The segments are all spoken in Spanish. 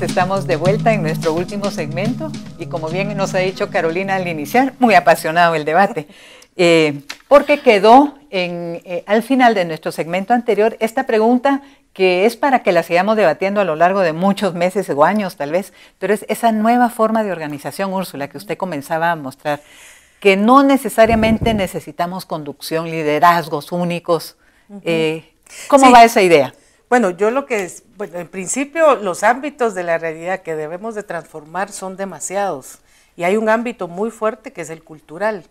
estamos de vuelta en nuestro último segmento y como bien nos ha dicho Carolina al iniciar, muy apasionado el debate, eh, porque quedó eh, al final de nuestro segmento anterior esta pregunta que es para que la sigamos debatiendo a lo largo de muchos meses o años tal vez, pero es esa nueva forma de organización, Úrsula, que usted comenzaba a mostrar, que no necesariamente necesitamos conducción, liderazgos únicos. Eh, ¿Cómo va esa idea? Bueno, yo lo que es, en principio los ámbitos de la realidad que debemos de transformar son demasiados y hay un ámbito muy fuerte que es el cultural.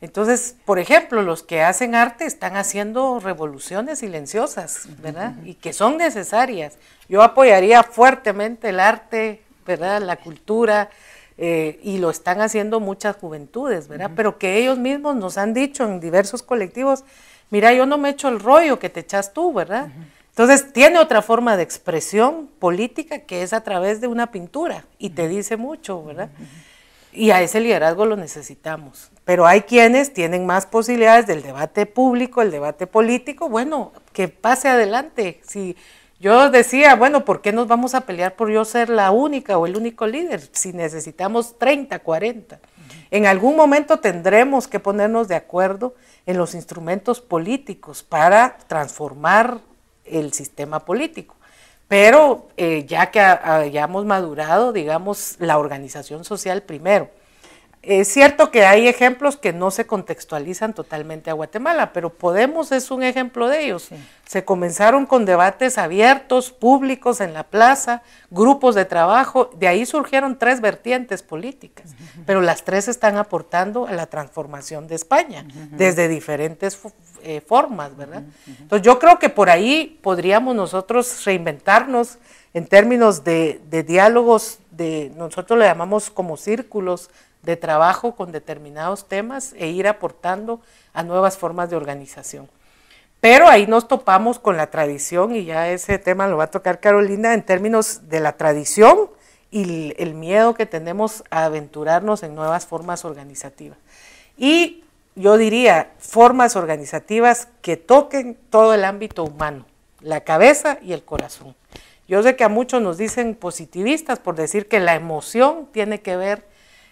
Entonces, por ejemplo, los que hacen arte están haciendo revoluciones silenciosas, ¿verdad? Y que son necesarias. Yo apoyaría fuertemente el arte, ¿verdad? La cultura, eh, y lo están haciendo muchas juventudes, ¿verdad? Pero que ellos mismos nos han dicho en diversos colectivos, mira, yo no me echo el rollo que te echas tú, ¿verdad? Entonces tiene otra forma de expresión política que es a través de una pintura y te dice mucho, ¿verdad? Y a ese liderazgo lo necesitamos. Pero hay quienes tienen más posibilidades del debate público, el debate político, bueno, que pase adelante. Si yo decía, bueno, ¿por qué nos vamos a pelear por yo ser la única o el único líder si necesitamos 30, 40? En algún momento tendremos que ponernos de acuerdo en los instrumentos políticos para transformar el sistema político. Pero eh, ya que hayamos madurado, digamos, la organización social primero. Es cierto que hay ejemplos que no se contextualizan totalmente a Guatemala, pero Podemos es un ejemplo de ellos. Se comenzaron con debates abiertos, públicos en la plaza, grupos de trabajo, de ahí surgieron tres vertientes políticas, pero las tres están aportando a la transformación de España desde diferentes eh, formas, ¿verdad? Entonces yo creo que por ahí podríamos nosotros reinventarnos en términos de, diálogos, de, nosotros le llamamos como círculos de trabajo con determinados temas e ir aportando a nuevas formas de organización. Pero ahí nos topamos con la tradición y ya ese tema lo va a tocar Carolina en términos de la tradición y el miedo que tenemos a aventurarnos en nuevas formas organizativas. Y yo diría formas organizativas que toquen todo el ámbito humano, la cabeza y el corazón. Yo sé que a muchos nos dicen positivistas por decir que la emoción tiene que ver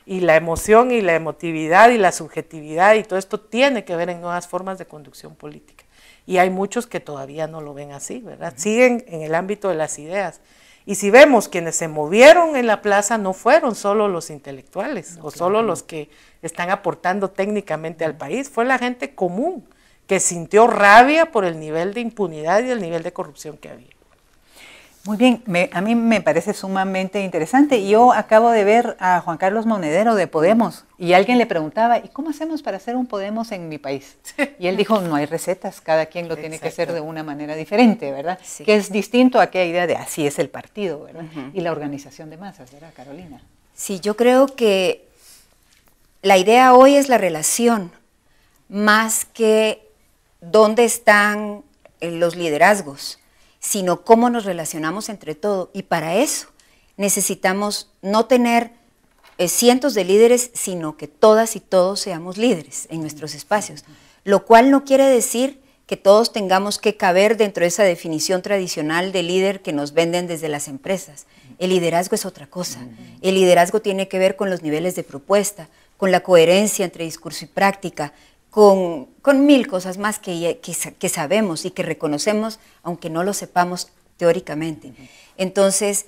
y la emoción y la emotividad y la subjetividad y todo esto tiene que ver en nuevas formas de conducción política. Y hay muchos que todavía no lo ven así, ¿verdad? Siguen en el ámbito de las ideas. Y si vemos quienes se movieron en la plaza no fueron solo los intelectuales o solo los que están aportando técnicamente al país, fue la gente común que sintió rabia por el nivel de impunidad y el nivel de corrupción que había. Muy bien, a mí me parece sumamente interesante. Yo acabo de ver a Juan Carlos Monedero de Podemos y alguien le preguntaba, ¿y cómo hacemos para hacer un Podemos en mi país? Y él dijo, no hay recetas, cada quien lo tiene que hacer de una manera diferente, ¿verdad? Que es distinto a aquella idea de así es el partido, ¿verdad? Y la organización de masas, ¿verdad, Carolina? Sí, yo creo que la idea hoy es la relación, más que dónde están eh, los liderazgos sino cómo nos relacionamos entre todo. Y para eso necesitamos no tener eh, cientos de líderes, sino que todas y todos seamos líderes en nuestros espacios. Lo cual no quiere decir que todos tengamos que caber dentro de esa definición tradicional de líder que nos venden desde las empresas. El liderazgo es otra cosa. El liderazgo tiene que ver con los niveles de propuesta, con la coherencia entre discurso y práctica, con, mil cosas más que, que, sabemos y que reconocemos, aunque no lo sepamos teóricamente. Entonces,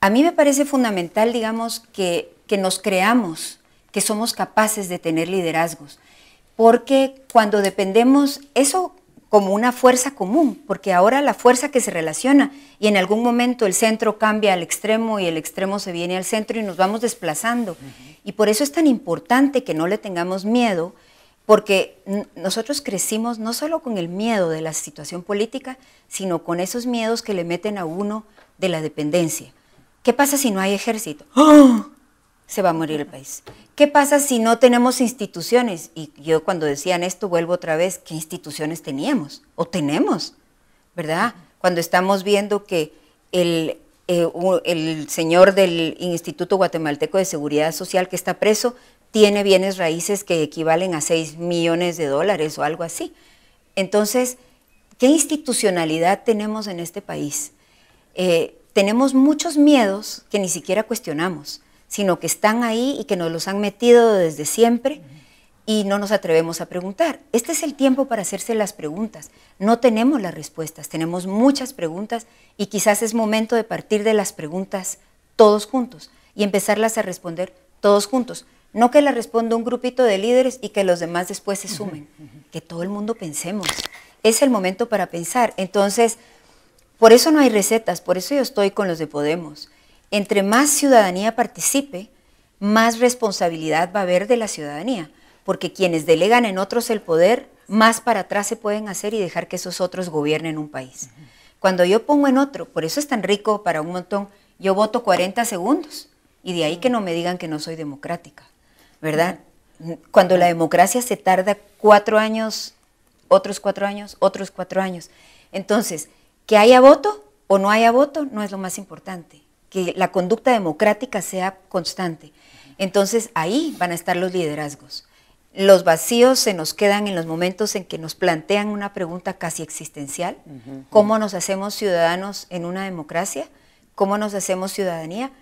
a mí me parece fundamental, digamos, que, nos creamos que somos capaces de tener liderazgos, porque cuando dependemos, eso como una fuerza común, porque ahora la fuerza que se relaciona y en algún momento el centro cambia al extremo y el extremo se viene al centro y nos vamos desplazando. Y por eso es tan importante que no le tengamos miedo porque nosotros crecimos no solo con el miedo de la situación política, sino con esos miedos que le meten a uno de la dependencia. ¿Qué pasa si no hay ejército? ¡Oh! Se va a morir el país. ¿Qué pasa si no tenemos instituciones? Y yo cuando decían esto vuelvo otra vez, ¿qué instituciones teníamos o tenemos? ¿Verdad? Cuando estamos viendo que el, eh, el señor del Instituto Guatemalteco de Seguridad Social que está preso tiene bienes raíces que equivalen a 6 millones de dólares o algo así. Entonces, ¿qué institucionalidad tenemos en este país? Eh, tenemos muchos miedos que ni siquiera cuestionamos, sino que están ahí y que nos los han metido desde siempre y no nos atrevemos a preguntar. Este es el tiempo para hacerse las preguntas. No tenemos las respuestas, tenemos muchas preguntas y quizás es momento de partir de las preguntas todos juntos y empezarlas a responder todos juntos. No que la responda un grupito de líderes y que los demás después se sumen. Que todo el mundo pensemos. Es el momento para pensar. Entonces, por eso no hay recetas, por eso yo estoy con los de Podemos. Entre más ciudadanía participe, más responsabilidad va a haber de la ciudadanía, porque quienes delegan en otros el poder, más para atrás se pueden hacer y dejar que esos otros gobiernen un país. Cuando yo pongo en otro, por eso es tan rico para un montón, yo voto 40 segundos y de ahí que no me digan que no soy democrática. ¿verdad? Cuando la democracia se tarda cuatro años, otros cuatro años, otros cuatro años. Entonces, que haya voto o no haya voto no es lo más importante, que la conducta democrática sea constante. Entonces, ahí van a estar los liderazgos. Los vacíos se nos quedan en los momentos en que nos plantean una pregunta casi existencial. ¿Cómo nos hacemos ciudadanos en una democracia? ¿Cómo nos hacemos ciudadanía?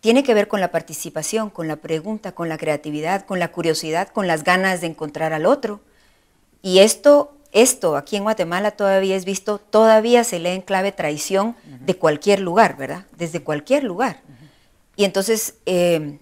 tiene que ver con la participación, con la pregunta, con la creatividad, con la curiosidad, con las ganas de encontrar al otro. Y esto, esto aquí en Guatemala todavía es visto, todavía se lee en clave traición de cualquier lugar, ¿verdad? Desde cualquier lugar. Y entonces eh,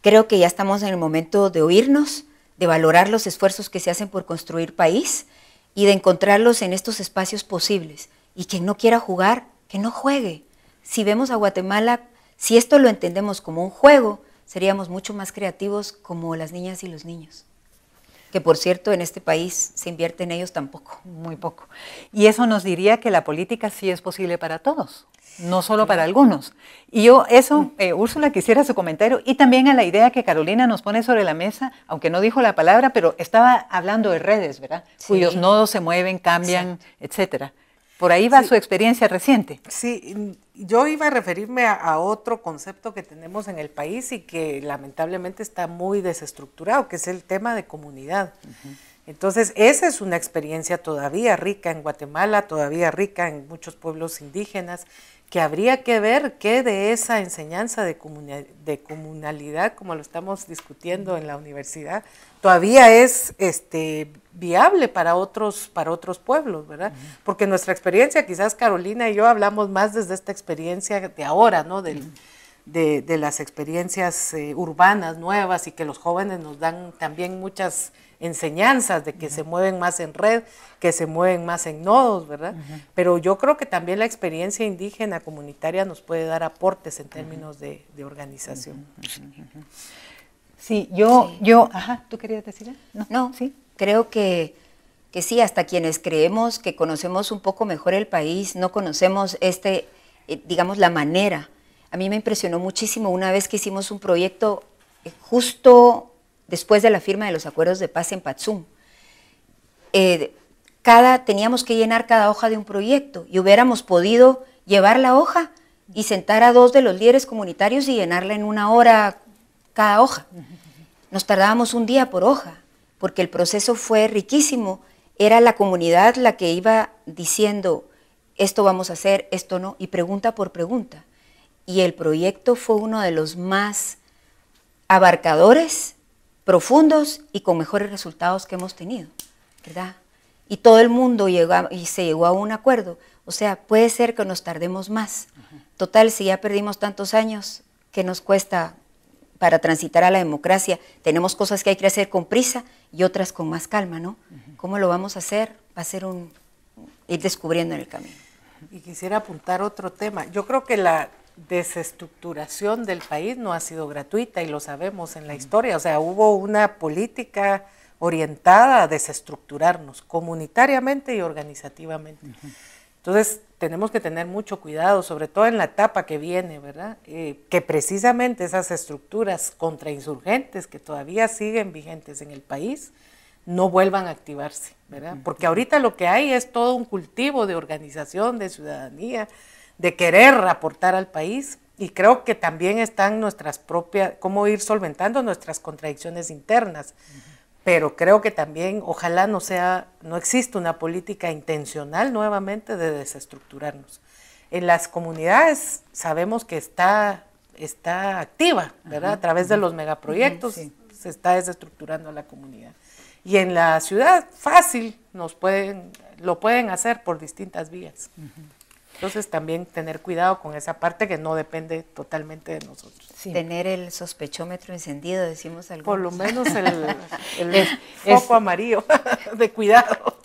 creo que ya estamos en el momento de oírnos, de valorar los esfuerzos que se hacen por construir país y de encontrarlos en estos espacios posibles. Y quien no quiera jugar, que no juegue. Si vemos a Guatemala si esto lo entendemos como un juego, seríamos mucho más creativos como las niñas y los niños. Que por cierto, en este país se invierte en ellos tampoco. Muy poco. Y eso nos diría que la política sí es posible para todos, no solo para algunos. Y yo, eso, mm. eh, Úrsula, quisiera su comentario y también a la idea que Carolina nos pone sobre la mesa, aunque no dijo la palabra, pero estaba hablando de redes, ¿verdad? Cuyos nodos se mueven, cambian, etc. etcétera. Por ahí va su experiencia reciente. Sí, yo iba a referirme a, otro concepto que tenemos en el país y que lamentablemente está muy desestructurado, que es el tema de comunidad. Entonces, esa es una experiencia todavía rica en Guatemala, todavía rica en muchos pueblos indígenas, que habría que ver qué de esa enseñanza de, de comunalidad, como lo estamos discutiendo en la universidad, todavía es este, viable para otros, para otros pueblos, ¿verdad? Porque nuestra experiencia, quizás Carolina y yo hablamos más desde esta experiencia de ahora, ¿no? de, las experiencias eh, urbanas nuevas y que los jóvenes nos dan también muchas enseñanzas de que se mueven más en red, que se mueven más en nodos, ¿verdad? Pero yo creo que también la experiencia indígena comunitaria nos puede dar aportes en términos de, de organización. Sí, yo, yo, ajá, ¿tú querías decir? No, no sí. Creo que, sí, hasta quienes creemos que conocemos un poco mejor el país, no conocemos este, eh, digamos, la manera. A mí me impresionó muchísimo una vez que hicimos un proyecto eh, justo después de la firma de los acuerdos de paz en Patsum. Eh, cada, teníamos que llenar cada hoja de un proyecto y hubiéramos podido llevar la hoja y sentar a dos de los líderes comunitarios y llenarla en una hora cada hoja. Nos tardábamos un día por hoja, porque el proceso fue riquísimo. Era la comunidad la que iba diciendo, esto vamos a hacer, esto no, y pregunta por pregunta. Y el proyecto fue uno de los más abarcadores, profundos y con mejores resultados que hemos tenido, ¿verdad? Y todo el mundo llegó y se llegó a un acuerdo. O sea, puede ser que nos tardemos más. Total, si ya perdimos tantos años, que nos cuesta para transitar a la democracia. Tenemos cosas que hay que hacer con prisa y otras con más calma, ¿no? ¿Cómo lo vamos a hacer? Va a ser un ir descubriendo en el camino. Y quisiera apuntar otro tema. Yo creo que la desestructuración del país no ha sido gratuita y lo sabemos en la historia. O sea, hubo una política orientada a desestructurarnos comunitariamente y organizativamente. Entonces, tenemos que tener mucho cuidado, sobre todo en la etapa que viene, ¿verdad? Eh, que precisamente esas estructuras contrainsurgentes que todavía siguen vigentes en el país no vuelvan a activarse, ¿verdad? Porque ahorita lo que hay es todo un cultivo de organización, de ciudadanía, de querer aportar al país y creo que también están nuestras propias, cómo ir solventando nuestras contradicciones internas pero creo que también ojalá no sea no existe una política intencional nuevamente de desestructurarnos. En las comunidades sabemos que está está activa, ¿verdad? a través de los megaproyectos se está desestructurando la comunidad. Y en la ciudad fácil nos pueden lo pueden hacer por distintas vías. Entonces también tener cuidado con esa parte que no depende totalmente de nosotros. Tener el sospechómetro encendido, decimos algunos. Por lo menos el, foco amarillo de cuidado.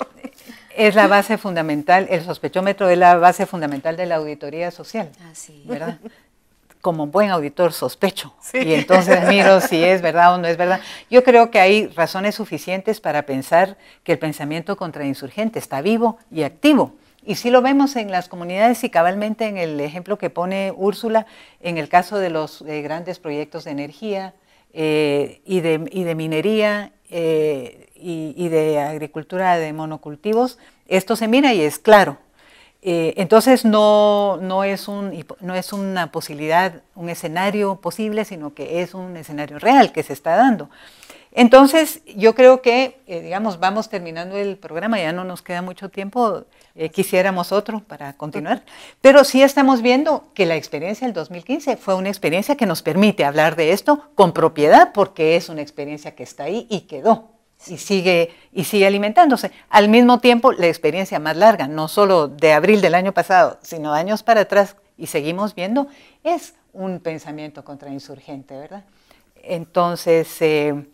Es la base fundamental, el sospechómetro es la base fundamental de la auditoría social. ¿Verdad? como buen auditor sospecho y entonces miro si es verdad o no es verdad. Yo creo que hay razones suficientes para pensar que el pensamiento contrainsurgente está vivo y activo. Y si lo vemos en las comunidades y cabalmente en el ejemplo que pone Úrsula, en el caso de los eh, grandes proyectos de energía eh, y, de, minería eh, y, de agricultura de monocultivos, esto se mira y es claro. entonces no, no, es un, no es una posibilidad, un escenario posible, sino que es un escenario real que se está dando. Entonces yo creo que, digamos, vamos terminando el programa, ya no nos queda mucho tiempo. Eh, quisiéramos otro para continuar, pero sí estamos viendo que la experiencia del 2015 fue una experiencia que nos permite hablar de esto con propiedad porque es una experiencia que está ahí y quedó y sigue, y sigue alimentándose. Al mismo tiempo, la experiencia más larga, no solo de abril del año pasado, sino años para atrás, y seguimos viendo, es un pensamiento contrainsurgente, ¿verdad? Entonces, eh,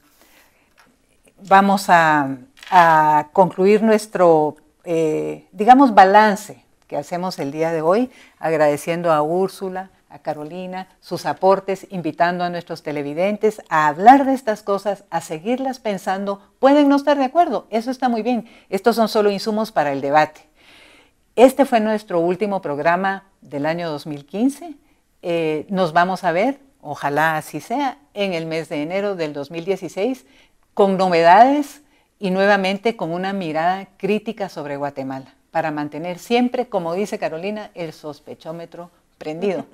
vamos a, concluir nuestro eh, digamos, balance que hacemos el día de hoy, agradeciendo a Úrsula, a Carolina, sus aportes, invitando a nuestros televidentes a hablar de estas cosas, a seguirlas pensando. Pueden no estar de acuerdo, eso está muy bien. Estos son solo insumos para el debate. Este fue nuestro último programa del año 2015. Eh, nos vamos a ver, ojalá así sea, en el mes de enero del 2016, con novedades y nuevamente con una mirada crítica sobre Guatemala, para mantener siempre, como dice Carolina, el sospechómetro prendido.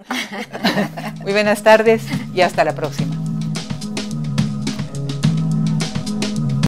Muy buenas tardes y hasta la próxima.